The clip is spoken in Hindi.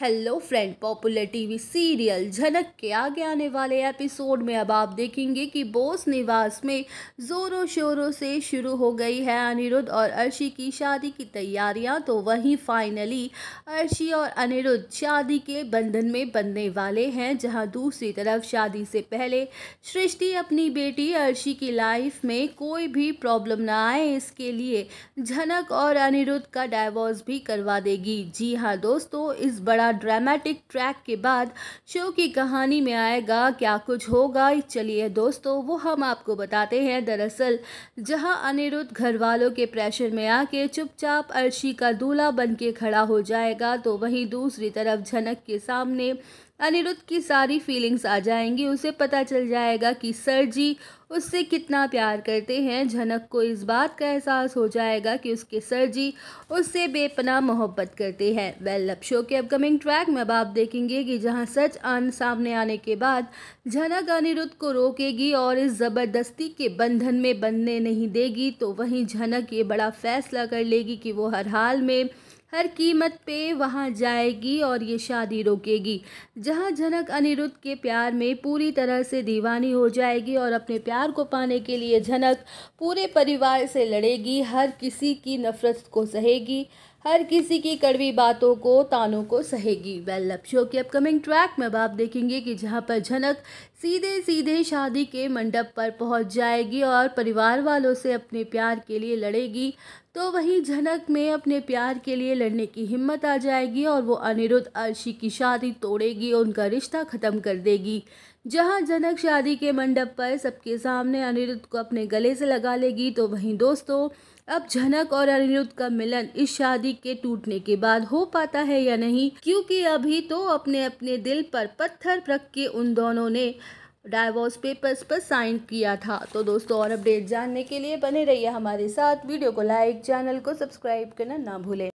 hello friend popular TV serial Jhanak के आगे आने वाले एपिसोड में अब आप देखेंगे कि बोस निवास में ज़ोरों शोरों से शुरू हो गई है अनिरुद्ध और अर्शी की शादी की तैयारियां तो वहीं फाइनली अर्शी और अनिरुद्ध शादी के बंधन में बंधने वाले हैं जहां दूसरी तरफ शादी से पहले सृष्टि अपनी बेटी अर्शी की लाइफ में कोई भी प्रॉब्लम ना आए इसके लिए झनक और अनिरुद्ध का डाइवोर्स भी करवा देगी जी हाँ दोस्तों इस बड़ा या ड्रामेटिक ट्रैक के बाद शो की कहानी में आएगा क्या कुछ होगा चलिए दोस्तों वो हम आपको बताते हैं दरअसल जहां अनिरुद्ध घर वालों के प्रेशर में आके चुपचाप अर्शी का दूल्हा बन के खड़ा हो जाएगा तो वहीं दूसरी तरफ झनक के सामने अनिरुद्ध की सारी फीलिंग्स आ जाएंगी उसे पता चल जाएगा कि सर जी उससे कितना प्यार करते हैं झनक को इस बात का एहसास हो जाएगा कि उसके सर जी उससे बेपना मोहब्बत करते हैं वेल लव शो के अपकमिंग ट्रैक में अब आप देखेंगे कि जहां सच आन सामने आने के बाद झनक अनिरुद्ध को रोकेगी और इस ज़बरदस्ती के बंधन में बंधने नहीं देगी तो वहीं झनक ये बड़ा फैसला कर लेगी कि वो हर हाल में हर कीमत पे वहाँ जाएगी और ये शादी रोकेगी जहाँ झनक अनिरुद्ध के प्यार में पूरी तरह से दीवानी हो जाएगी और अपने प्यार को पाने के लिए झनक पूरे परिवार से लड़ेगी हर किसी की नफ़रत को सहेगी हर किसी की कड़वी बातों को तानों को सहेगी वेल लव शो के अपकमिंग ट्रैक में अब आप देखेंगे कि जहां पर झनक सीधे सीधे शादी के मंडप पर पहुंच जाएगी और परिवार वालों से अपने प्यार के लिए लड़ेगी तो वहीं झनक में अपने प्यार के लिए लड़ने की हिम्मत आ जाएगी और वो अनिरुद्ध अर्शी की शादी तोड़ेगी और उनका रिश्ता ख़त्म कर देगी जहां जनक शादी के मंडप पर सबके सामने अनिरुद्ध को अपने गले से लगा लेगी तो वहीं दोस्तों अब जनक और अनिरुद्ध का मिलन इस शादी के टूटने के बाद हो पाता है या नहीं क्योंकि अभी तो अपने अपने दिल पर पत्थर रख के उन दोनों ने डायवोर्स पेपर्स पर साइन किया था तो दोस्तों और अपडेट जानने के लिए बने रहिए हमारे साथ वीडियो को लाइक चैनल को सब्सक्राइब करना ना भूलें